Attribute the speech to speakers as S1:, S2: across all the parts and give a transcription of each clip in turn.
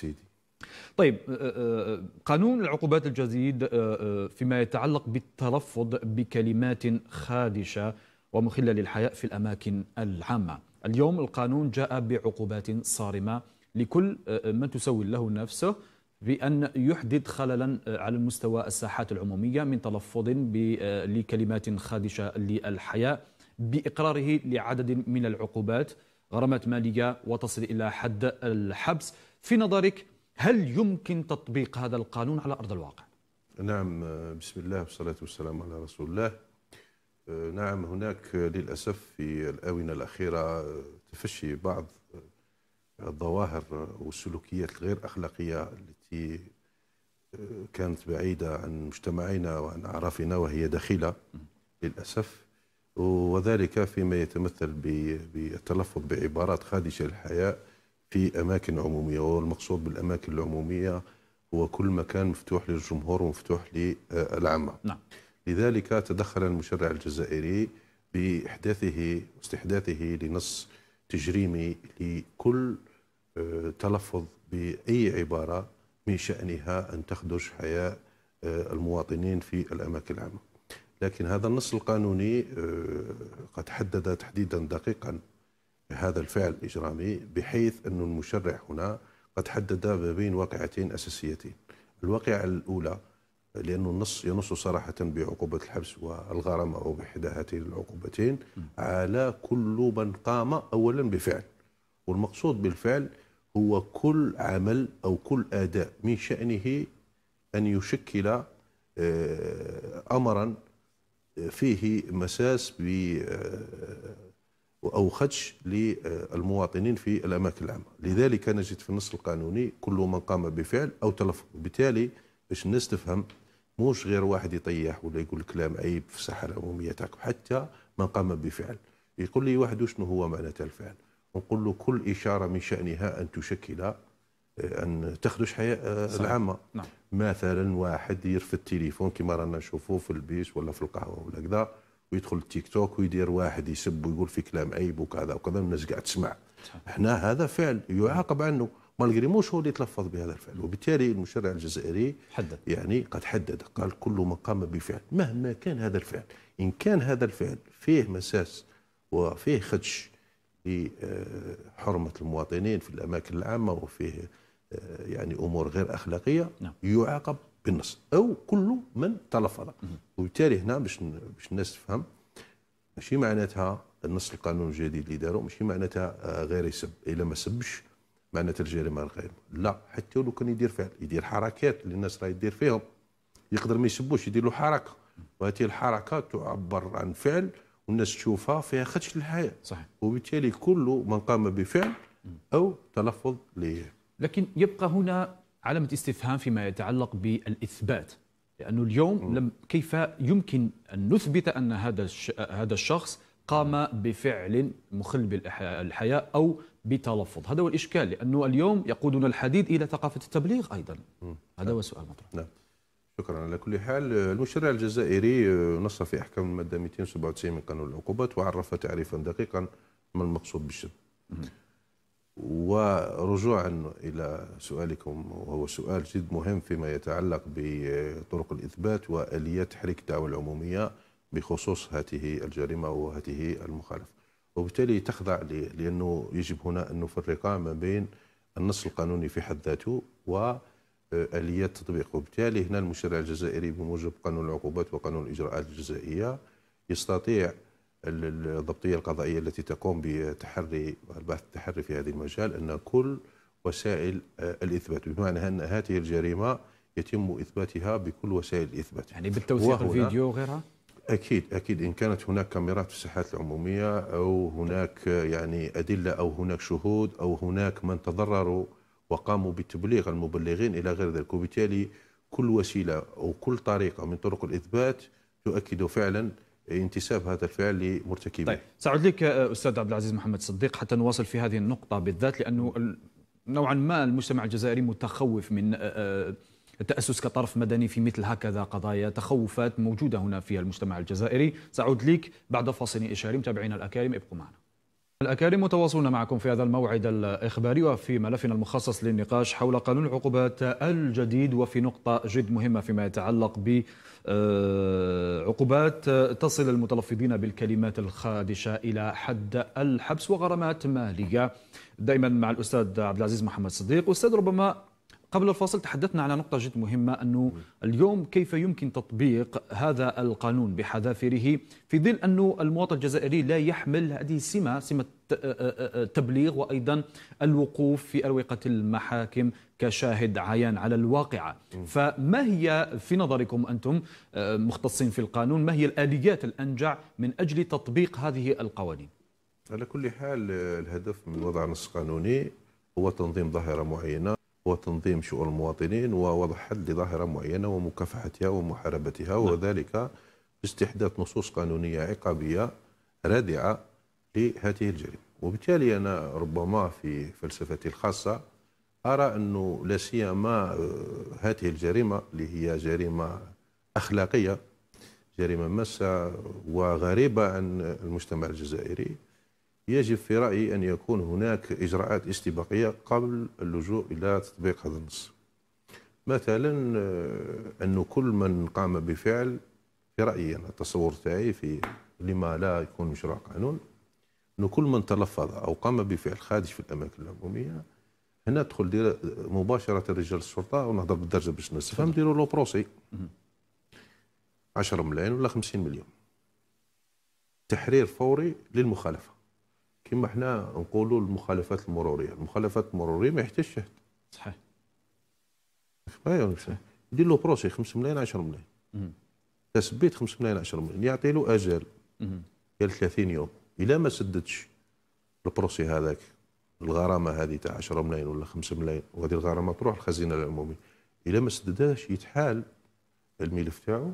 S1: سيدي
S2: طيب أه، أه، أه، قانون العقوبات الجديد فيما يتعلق بالتلفظ بكلمات خادشه ومخله للحياء في الاماكن العامه اليوم القانون جاء بعقوبات صارمه لكل من تسول له نفسه بأن يحدث خللا على المستوى الساحات العمومية من تلفظ لكلمات خادشة للحياء بإقراره لعدد من العقوبات غرامات مالية وتصل إلى حد الحبس في نظرك هل يمكن تطبيق هذا القانون على أرض الواقع؟
S1: نعم بسم الله والصلاة والسلام على رسول الله نعم هناك للأسف في الآونة الأخيرة تفشي بعض الظواهر والسلوكيات الغير أخلاقية التي كانت بعيدة عن مجتمعنا وعن أعرافنا وهي دخيلة للأسف وذلك فيما يتمثل بالتلفظ بعبارات خادشة للحياة في أماكن عمومية والمقصود بالأماكن العمومية هو كل مكان مفتوح للجمهور ومفتوح للعامة نعم. لذلك تدخل المشرع الجزائري بإحداثه واستحداثه لنص تجريمي لكل آه، تلفظ بأي عبارة من شأنها أن تخدش حياة آه، المواطنين في الأماكن العامة لكن هذا النص القانوني آه، قد حدد تحديدا دقيقا هذا الفعل الإجرامي بحيث أن المشرع هنا قد حدد ما بين واقعتين أساسيتين الواقعة الأولى لأن النص ينص صراحة بعقوبة الحبس والغرامة أو بإحدى هاتين العقوبتين على كل من قام أولا بفعل والمقصود بالفعل هو كل عمل أو كل أداء من شأنه أن يشكل آه، أمرا آه، فيه مساس ب آه، وأوخدش للمواطنين في الأماكن العامة لذلك نجد في النص القانوني كل من قام بفعل أو تلفظ بالتالي باش الناس تفهم موش غير واحد يطيح ولا يقول كلام عيب في الساحة العمومية تاعكم حتى من قام بفعل يقول لي واحد شنو هو معنى الفعل نقول له كل إشارة من شأنها أن تشكل أن تخدش حياة آه، العامة نعم. مثلا واحد يرفد التليفون كما رانا نشوفوه في البيش ولا في القهوة ولا كذا ويدخل التيك توك ويدير واحد يسب ويقول في كلام عيب وكذا وكذا الناس قاعد تسمع هنا هذا فعل يعاقب عنه مالغري موش هو اللي تلفظ بهذا الفعل وبالتالي المشرع الجزائري حدد يعني قد حدد قال كل ما قام بفعل مهما كان هذا الفعل إن كان هذا الفعل فيه مساس وفيه خدش لحرمة آه، المواطنين في الأماكن العامة وفيه آه، يعني أمور غير أخلاقية نعم. يعاقب بالنص او كل من تلفظ وبالتالي هنا باش باش الناس تفهم ماشي معناتها النص القانون الجديد اللي داروا ماشي معناتها آه، غير يسب الا ما سبش معناتها الجريمه الغير لا حتى لو كان يدير فعل يدير حركات اللي الناس راه يدير فيهم يقدر ما يسبوش يدير له حركه وهذه الحركه تعبر عن فعل والناس تشوفها فيها خدش للحياه صحيح وبالتالي كل من قام بفعل او تلفظ ليه لكن يبقى
S2: هنا علامة استفهام فيما يتعلق بالإثبات لأنه اليوم لم كيف يمكن أن نثبت أن هذا هذا الشخص قام بفعل مخل بالحياة أو بتلفظ هذا هو الإشكال لأنه اليوم يقودنا الحديد إلى ثقافة التبليغ أيضا
S1: هذا هو السؤال المطروح نعم شكرا على كل حال المشرع الجزائري آه، نص في أحكام المادة 297 من قانون العقوبات وعرف تعريفا دقيقا ما المقصود بالشد ورجوعا إلى سؤالكم وهو سؤال جد مهم فيما يتعلق بطرق الإثبات وآلية تحريك الدعوة العمومية بخصوص هذه الجريمة وهذه المخالفة وبالتالي تخضع لأنه يجب هنا أن نفرق ما بين النص القانوني في حد ذاته وآليات تطبيقه وبالتالي هنا المشرع الجزائري بموجب قانون العقوبات وقانون الإجراءات الجزائية يستطيع الضبطيه القضائيه التي تقوم بتحري البحث التحري في هذا المجال ان كل وسائل آه، الاثبات بمعنى ان هذه الجريمه يتم اثباتها بكل وسائل الاثبات يعني بالتوثيق الفيديو وغيرها اكيد اكيد ان كانت هناك كاميرات في الساحات العموميه او هناك آه، يعني ادله او هناك شهود او هناك من تضرروا وقاموا بتبليغ المبلغين الى غير ذلك وبالتالي كل وسيله او كل طريقه من طرق الاثبات تؤكد فعلا انتساب هذا الفعل لمرتكبيه. طيب
S2: سأعود لك آه، استاذ عبد العزيز محمد صديق حتى نواصل في هذه النقطه بالذات لانه نوعا ما المجتمع الجزائري متخوف من آه، آه، التاسس كطرف مدني في مثل هكذا قضايا تخوفات موجوده هنا في المجتمع الجزائري سأعود لك بعد فاصل إشاري متابعينا الاكارم ابقوا معنا. الأكارم متواصلون معكم في هذا الموعد الإخباري وفي ملفنا المخصص للنقاش حول قانون العقوبات الجديد وفي نقطة جد مهمة فيما يتعلق ب آه، عقوبات تصل المتلفظين بالكلمات الخادشة إلى حد الحبس وغرامات مالية دائما مع الأستاذ عبد العزيز محمد صديق أستاذ ربما قبل الفاصل تحدثنا على نقطة جد مهمة أنه اليوم كيف يمكن تطبيق هذا القانون بحذافيره في ظل أنه المواطن الجزائري لا يحمل هذه السمة سمة التبليغ وأيضا الوقوف في أروقة المحاكم كشاهد عيان على الواقعة فما هي في نظركم أنتم مختصين في القانون ما هي الآليات الأنجع من أجل تطبيق هذه القوانين
S1: على كل حال الهدف من وضع نص قانوني هو تنظيم ظاهرة معينة وتنظيم شؤون المواطنين ووضع حد لظاهرة معينة ومكافحتها ومحاربتها نعم. وذلك باستحداث نصوص قانونية عقابية رادعة لهذه الجريمة وبالتالي أنا ربما في فلسفتي الخاصة أرى أنه لا سيما آه، هذه الجريمة اللي هي جريمة أخلاقية جريمة ماسة وغريبة عن المجتمع الجزائري يجب في رايي ان يكون هناك اجراءات استباقيه قبل اللجوء الى تطبيق هذا النص. مثلا آه، أن كل من قام بفعل في رايي انا التصور تاعي في لما لا يكون مشروع قانون انه كل من تلفظ او قام بفعل خادش في الاماكن العموميه هنا تدخل آه، مباشره رجال الشرطه ونهضر بالدرجه باش نستفهم ديروا لو بروسي 10 ملايين ولا 50 مليون تحرير فوري للمخالفه كما احنا نقولوا المخالفات المروريه، المخالفات المروريه ما يحتاجش شهد. صحيح. أيوة، صحيح. يدير له بروسي 5 ملايين 10 ملايين. تثبيت 5 ملايين 10 ملايين يعطي له اجل ديال 30 يوم الا ما سددش البروسي هذاك الغرامه هذه تاع 10 ملايين ولا 5 ملايين وهذه الغرامه تروح الخزينه العموميه الا ما سددهاش يتحال الملف تاعو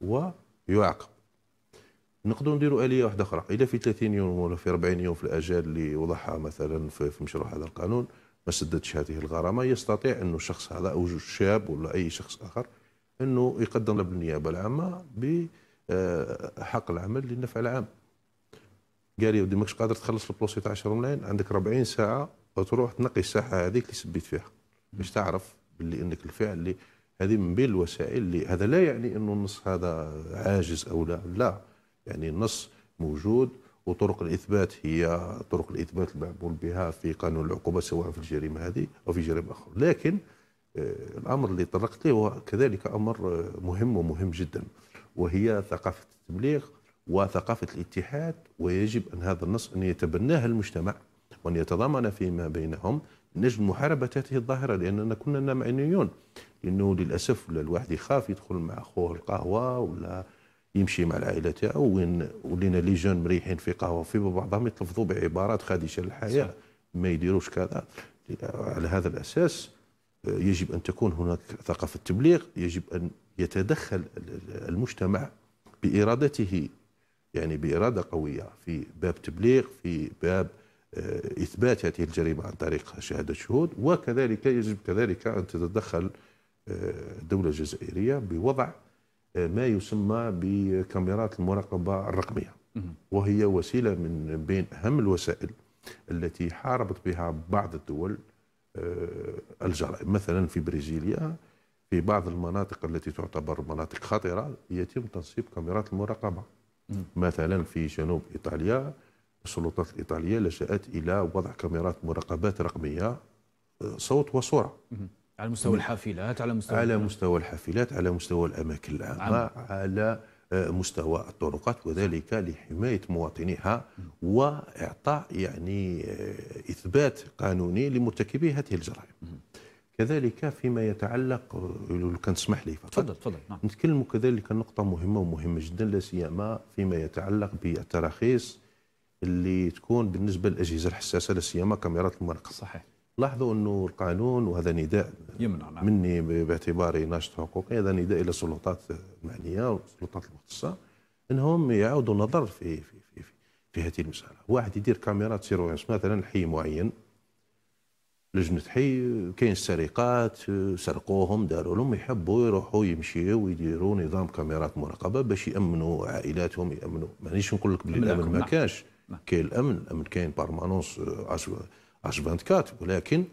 S1: ويعاقب نقدروا نديروا اليه واحده اخرى الا في 30 يوم ولا في 40 يوم في الاجال اللي وضعها مثلا في, مشروع هذا القانون ما سددش هذه الغرامه يستطيع انه الشخص هذا او الشاب ولا اي شخص اخر انه يقدم له النيابه العامه بحق آه، العمل للنفع العام قال لي ودي ماكش قادر تخلص البلوسي تاع 10 ملايين عندك 40 ساعه وتروح تنقي الساحه هذيك اللي سبيت فيها باش تعرف باللي انك الفعل اللي هذه من بين الوسائل اللي هذا لا يعني انه النص هذا عاجز او لا لا يعني النص موجود وطرق الإثبات هي طرق الإثبات المعمول بها في قانون العقوبة سواء في الجريمة هذه أو في جريمة أخرى لكن آه، الأمر اللي طرقت له هو كذلك أمر آه، مهم ومهم جدا وهي ثقافة التبليغ وثقافة الاتحاد ويجب أن هذا النص أن يتبناه المجتمع وأن يتضامن فيما بينهم من أجل محاربة هذه الظاهرة لأننا كنا معنيون لأنه للأسف الواحد يخاف يدخل مع أخوه القهوة ولا يمشي مع العائله تاعو وين ولينا لي جون مريحين في قهوه في بعضهم يتلفظوا بعبارات خادشه للحياه ما يديروش كذا على هذا الاساس آه، يجب ان تكون هناك ثقافه تبليغ يجب ان يتدخل المجتمع بارادته يعني باراده قويه في باب تبليغ في باب آه، اثبات هذه الجريمه عن طريق شهاده شهود وكذلك يجب كذلك ان تتدخل الدوله آه، الجزائريه بوضع آه، ما يسمى بكاميرات المراقبه الرقميه وهي وسيله من بين اهم الوسائل التي حاربت بها بعض الدول آه، الجرائم مثلا في بريزيليا في بعض المناطق التي تعتبر مناطق خطره يتم تنصيب كاميرات المراقبه مثلا في جنوب ايطاليا السلطات الايطاليه لجات الى وضع كاميرات مراقبات رقميه آه، صوت وصوره
S2: على مستوى الحافلات على مستوى على
S1: مستوى الحافلات على مستوى الاماكن العامه على آه، مستوى الطرقات وذلك لحمايه مواطنيها واعطاء يعني آه، اثبات قانوني لمرتكبي هذه الجرائم. كذلك فيما يتعلق آه، لو كان تسمح لي فقط تفضل تفضل نعم. نتكلم كذلك نقطه مهمه ومهمه جدا لا سيما فيما يتعلق بالتراخيص اللي تكون بالنسبه للاجهزه الحساسه لا سيما كاميرات المراقبه. صحيح. لاحظوا أنه القانون وهذا نداء يمنع نعم. مني باعتباري ناشط حقوقي هذا نداء إلى السلطات المعنية والسلطات المختصة أنهم يعودوا النظر في في في, في, في هذه المسألة واحد يدير كاميرات سيروينس مثلا حي معين لجنة حي كاين السرقات سرقوهم داروا لهم يحبوا يروحوا يمشيوا ويديروا نظام كاميرات مراقبة باش يأمنوا عائلاتهم يأمنوا مانيش نقول لك بالامن ما نعم. كاش نعم. كاين الأمن الأمن كاين بارمانونس اش 24 ولكن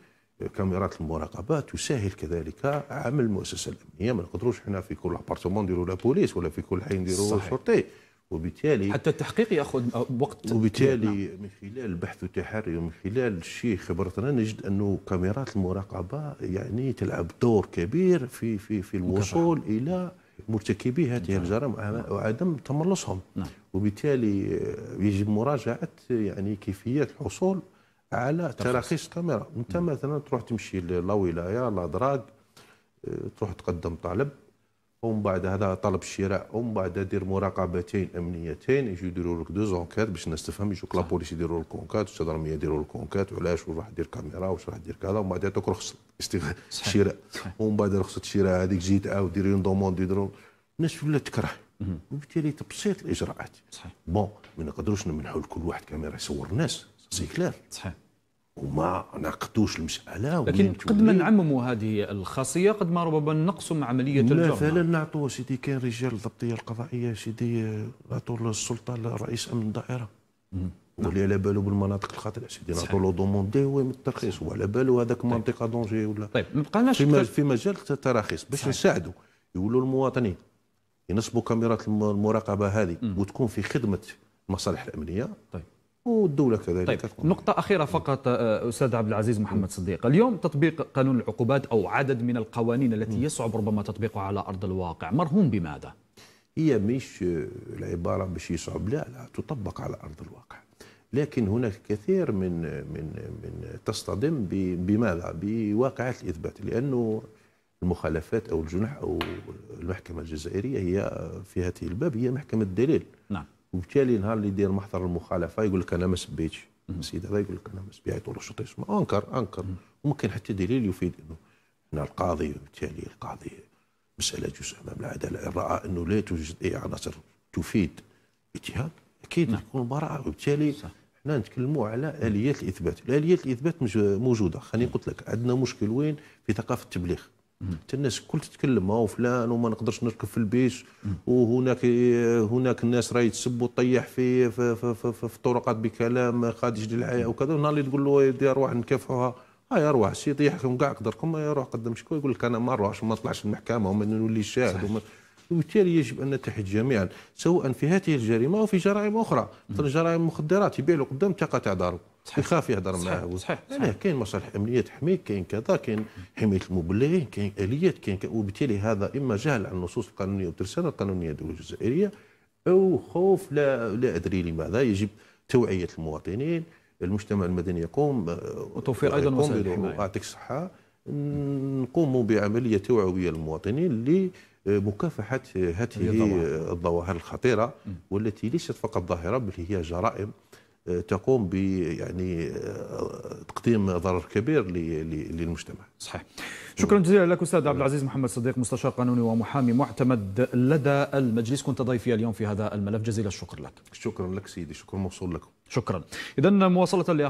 S1: كاميرات المراقبه تسهل كذلك عمل المؤسسه الامنيه ما نقدروش حنا في كل ابارتمون نديروا لا بوليس ولا في كل حي نديروا شرطي وبالتالي حتى التحقيق ياخذ وقت وبالتالي نعم. من خلال البحث والتحري ومن خلال شيء خبرتنا نجد انه كاميرات المراقبه يعني تلعب دور كبير في في في الوصول مكفر. الى مرتكبي هذه نعم. الجرائم نعم. وعدم تملصهم نعم. وبالتالي يجب مراجعه يعني كيفيه الحصول على تراخيص الكاميرا انت مثلا تروح تمشي لولايه لاضراج اه، تروح تقدم طلب ومن بعد هذا طلب الشراء ومن بعد دير مراقبتين امنيتين يجوا يديروا لك دو زونكات باش تفهم يجوك لابوليس يديروا لك كونكات والجدرميه يديروا لك كونكات وعلاش وراح راح دير كاميرا واش راح دير كذا ومن بعد يعطوك رخصه الشراء ومن بعد رخصه الشراء هذيك جيت تعاود دير اون دوموند يديروا الناس ولات تكره وبالتالي تبسيط الاجراءات صحيح بون ما نقدروش نمنحوا لكل واحد كاميرا يصور الناس سي كلير صحيح وما ناقدوش المساله لكن قد ما نعمموا
S2: هذه الخاصيه قد ما ربما نقصوا من عمليه الجرم مثلا
S1: نعطوا سيدي كان رجال الضبطيه القضائيه سيدي نعطوا السلطه لرئيس امن الدائره واللي على بالو بالمناطق الخاطئه سيدي نعطوا له دوموندي هو من الترخيص وعلى بالو هذاك طيب. منطقه دونجي ولا طيب ما بقالناش في, في مجال التراخيص باش نساعدوا يقولوا المواطنين ينصبوا كاميرات المراقبه هذه وتكون في خدمه المصالح الامنيه طيب والدوله كذلك طيب
S2: كتكون. نقطه اخيره فقط آه، استاذ عبد العزيز محمد صديق اليوم تطبيق قانون العقوبات او عدد من القوانين التي يصعب ربما تطبيقها على ارض الواقع مرهون بماذا هي
S1: مش العباره مش يصعب لا لا تطبق على ارض الواقع لكن هناك كثير من من من تصطدم بماذا بواقعات الاثبات لانه المخالفات او الجنح او المحكمه الجزائريه هي في هذه الباب هي محكمه دليل نعم وبالتالي نهار اللي يدير محضر المخالفه يقول لك انا ما سبيتش السيد هذا يقول لك انا ما سبيت ولا شطيت انكر انكر وما كان حتى دليل يفيد انه هنا القاضي وبالتالي القاضي مساله جزء امام العداله ان راى انه لا توجد اي عناصر تفيد اتهام اكيد نعم. تكون براءه وبالتالي احنا نتكلموا على اليات الاثبات اليات الاثبات موجوده خليني قلت لك عندنا مشكل وين في ثقافه التبليغ حتى الناس الكل تتكلم هو فلان وما نقدرش نركب في البيش وهناك هناك الناس راهي تسب وتطيح في في, في, في, في الطرقات بكلام خادش للحياه وكذا ونهار اللي تقول له يدي ارواح نكافحوها هاي ارواح سي يحكم كاع قدركم يروح قدم شكون يقول لك انا ما نروحش وما نطلعش المحكمه وما نولي شاهد وبالتالي يجب ان نتحد جميعا سواء في هذه الجريمه وفي جرائم اخرى مثلا جرائم المخدرات يبيع له قدام تاع داره يخاف يهضر معاه صحيح يعني كاين مصالح امنيه تحميك كاين كذا كاين حمايه المبلغين كاين اليات كاين وبالتالي هذا اما جهل عن النصوص القانونيه والترسانه القانونيه الدوليه الجزائريه او خوف لا لا ادري لماذا يجب توعيه المواطنين المجتمع المدني يقوم آه، وتوفير ايضا وسائل الحمايه يعطيك الصحه نقوموا بعمليه توعويه للمواطنين لمكافحه آه، هذه الظواهر الخطيره والتي ليست فقط ظاهره بل هي جرائم تقوم ب يعني آه، تقديم ضرر كبير للمجتمع. صحيح.
S2: شكرا جزيلا لك استاذ عبد العزيز محمد صديق مستشار قانوني ومحامي معتمد لدى المجلس كنت ضيفي اليوم في هذا الملف جزيل الشكر لك. شكرا لك سيدي، شكرا موصول لكم. شكرا. اذا مواصله